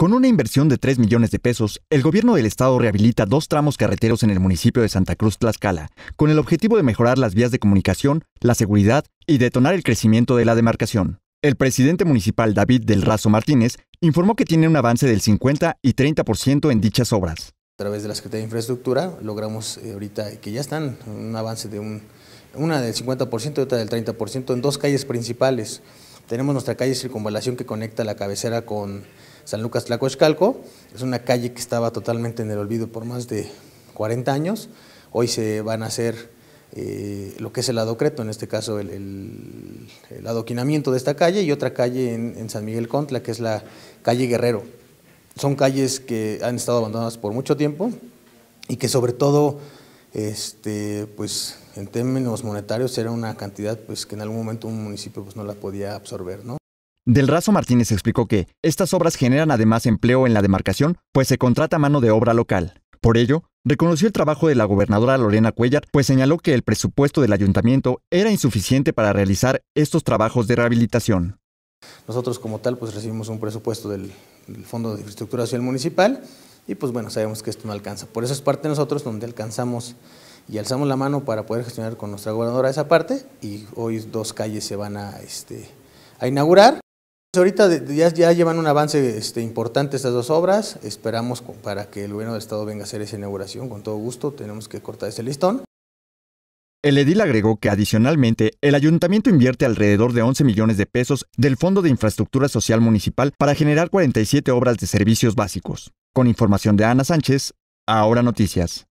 Con una inversión de 3 millones de pesos, el gobierno del estado rehabilita dos tramos carreteros en el municipio de Santa Cruz Tlaxcala, con el objetivo de mejorar las vías de comunicación, la seguridad y detonar el crecimiento de la demarcación. El presidente municipal David del Razo Martínez informó que tiene un avance del 50 y 30% en dichas obras. A través de la Secretaría de Infraestructura logramos eh, ahorita que ya están un avance de una del 50% y otra del 30% en dos calles principales. Tenemos nuestra calle Circunvalación que conecta la cabecera con San Lucas Tlacoescalco. Es una calle que estaba totalmente en el olvido por más de 40 años. Hoy se van a hacer eh, lo que es el adocreto, en este caso el, adoquinamiento de esta calle y otra calle en, en, San Miguel Contla, que es la calle Guerrero. Son calles que han estado abandonadas por mucho tiempo y que sobre todo este, pues en términos monetarios era una cantidad pues, que en algún momento un municipio pues, no la podía absorber. ¿no? Del Razo Martínez explicó que estas obras generan además empleo en la demarcación, pues se contrata mano de obra local. Por ello, reconoció el trabajo de la gobernadora Lorena Cuellar, pues señaló que el presupuesto del ayuntamiento era insuficiente para realizar estos trabajos de rehabilitación. Nosotros como tal pues recibimos un presupuesto del, del Fondo de Infraestructura Municipal y pues bueno, sabemos que esto no alcanza. Por eso es parte de nosotros donde alcanzamos y alzamos la mano para poder gestionar con nuestra gobernadora esa parte y hoy dos calles se van a, este, a inaugurar. Pues, ahorita ya, ya, llevan un avance este, importante estas dos obras, esperamos para que el gobierno del Estado venga a hacer esa inauguración, con todo gusto tenemos que cortar ese listón. El edil agregó que adicionalmente el ayuntamiento invierte alrededor de 11 millones de pesos del Fondo de Infraestructura Social Municipal para generar 47 obras de servicios básicos. Con información de Ana Sánchez, ahora noticias.